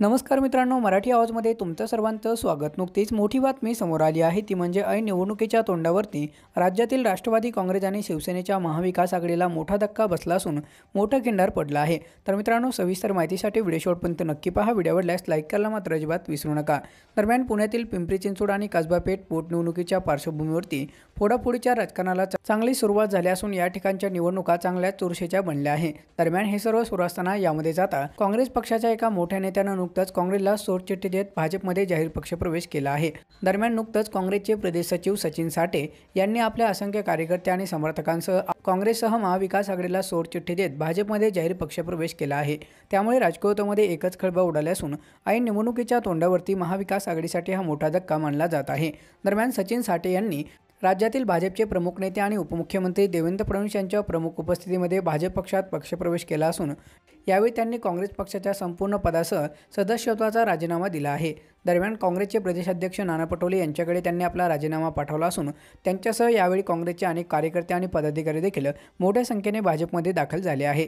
नमस्कार मित्रांनो मराठी आवाजमध्ये तुमचं सर्वांचं स्वागत नुकतीच मोठी बातमी समोर आली आहे ती म्हणजे ऐन निवडणुकीच्या तोंडावरती राज्यातील राष्ट्रवादी काँग्रेस आणि शिवसेनेच्या महाविकास आघाडीला मोठा धक्का बसला असून मोठं खिंडार पडला आहे तर मित्रांनो सविस्तर माहितीसाठी व्हिडिओ शॉटपर्यंत नक्की पहा व्हिडिओ आवडल्यास लाईक करायला मात्र अजिबात विसरू नका दरम्यान पुण्यातील पिंपरी चिंचवड आणि कसबापेठ पोटनिवडणुकीच्या पार्श्वभूमीवरती फोडाफोडीच्या राजकारणाला चांगली सुरुवात झाली असून या ठिकाणच्या निवडणुका चांगल्या चुरशेच्या बनल्या आहे दरम्यान हे सर्व सुरू असताना यामध्ये जाता काँग्रेस पक्षाच्या एका मोठ्या नेत्यानं नुकताच काँग्रेसला सोडचिठ्ठी देत भाजपमध्ये जाहीर प्रवेश केला आहे दरम्यान नुकतंच काँग्रेसचे प्रदेश सचिव सचिन साठे यांनी आपल्या असंख्य कार्यकर्ते आणि समर्थकांसह काँग्रेससह महाविकास आघाडीला सोडचिठ्ठी देत भाजपमध्ये जाहीर पक्ष प्रवेश केला आहे त्यामुळे राजकोतमध्ये एकच खळबळ उडाली असून ऐन निवडणुकीच्या तोंडावरती महाविकास आघाडीसाठी हा मोठा धक्का मानला जात आहे दरम्यान सचिन साठे यांनी राज्यातील भाजपचे प्रमुख नेते आणि उपमुख्यमंत्री देवेंद्र फडणवीस यांच्या प्रमुख उपस्थितीमध्ये भाजप पक्षात पक्षप्रवेश केला असून यावेळी त्यांनी काँग्रेस पक्षाच्या संपूर्ण पदासह सदस्यत्वाचा राजीनामा दिला आहे दरम्यान काँग्रेसचे प्रदेशाध्यक्ष नाना पटोले यांच्याकडे त्यांनी आपला राजीनामा पाठवला असून त्यांच्यासह यावेळी काँग्रेसचे अनेक कार्यकर्ते आणि पदाधिकारी देखील मोठ्या संख्येने भाजपमध्ये दाखल झाले आहे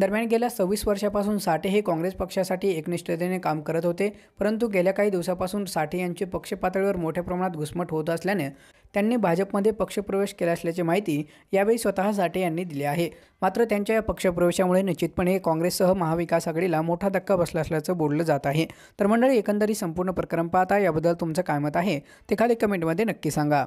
दरम्यान गेल्या सव्वीस वर्षापासून साठे हे काँग्रेस पक्षासाठी एकनिष्ठतेने काम करत होते परंतु गेल्या काही दिवसापासून साठे यांची पक्षपातळीवर मोठ्या प्रमाणात घुसमट होत असल्याने त्यांनी भाजपमध्ये पक्षप्रवेश केला असल्याची माहिती यावेळी स्वतः साठे यांनी दिली आहे मात्र त्यांच्या या पक्षप्रवेशामुळे निश्चितपणे काँग्रेससह महाविकास आघाडीला मोठा धक्का बसला असल्याचं बोललं जात आहे तर मंडळी एकंदरीत संपूर्ण प्रकरण पाहता याबद्दल तुमचं काय मत आहे ते खाली कमेंटमध्ये नक्की सांगा